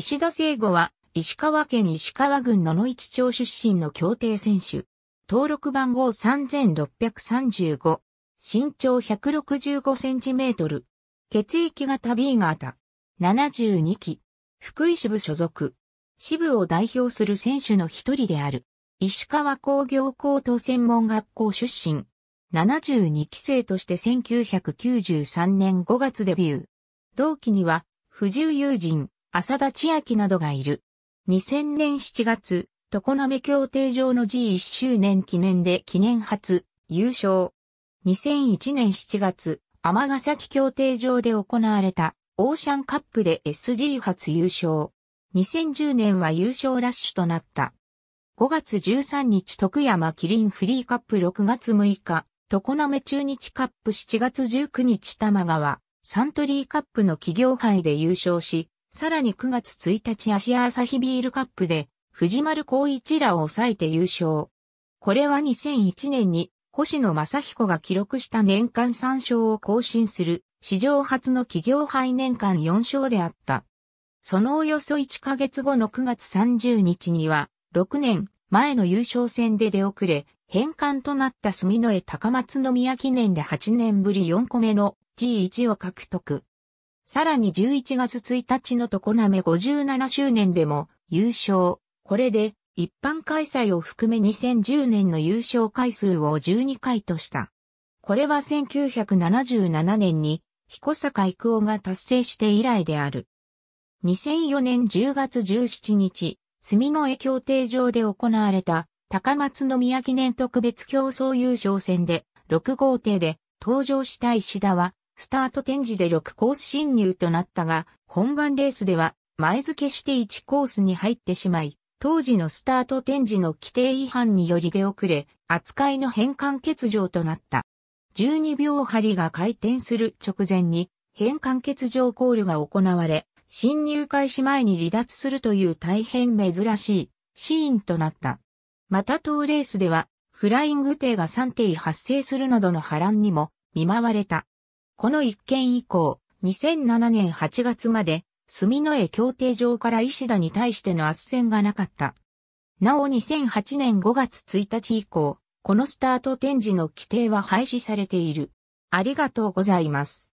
石田聖吾は、石川県石川郡野々市町出身の競艇選手。登録番号3635。身長165センチメートル。血液型 B 型。72期。福井支部所属。支部を代表する選手の一人である。石川工業高等専門学校出身。72期生として1993年5月デビュー。同期には、藤井友人、浅田千秋などがいる。2000年7月、常滑協定上の G1 周年記念で記念初、優勝。2001年7月、天崎協定上で行われたオーシャンカップで SG 初優勝。2010年は優勝ラッシュとなった。5月13日徳山キリンフリーカップ6月6日、常滑中日カップ7月19日玉川、サントリーカップの企業杯で優勝し、さらに9月1日アシア朝日ビールカップで、藤丸光一らを抑えて優勝。これは2001年に星野正彦が記録した年間3勝を更新する史上初の企業杯年間4勝であった。そのおよそ1ヶ月後の9月30日には、6年前の優勝戦で出遅れ、返還となった住之江高松宮記念で8年ぶり4個目の G1 を獲得。さらに11月1日の常滑57周年でも優勝。これで一般開催を含め2010年の優勝回数を12回とした。これは1977年に彦坂育夫が達成して以来である。2004年10月17日、住の江協定場で行われた高松宮記念特別競争優勝戦で6号艇で登場した石田はスタート展示で6コース侵入となったが、本番レースでは前付けして1コースに入ってしまい、当時のスタート展示の規定違反により出遅れ、扱いの変換欠場となった。12秒針が回転する直前に変換欠場コールが行われ、侵入開始前に離脱するという大変珍しいシーンとなった。また当レースではフライング艇が3艇発生するなどの波乱にも見舞われた。この一件以降、2007年8月まで、住の江協定上から石田に対しての圧戦がなかった。なお2008年5月1日以降、このスタート展示の規定は廃止されている。ありがとうございます。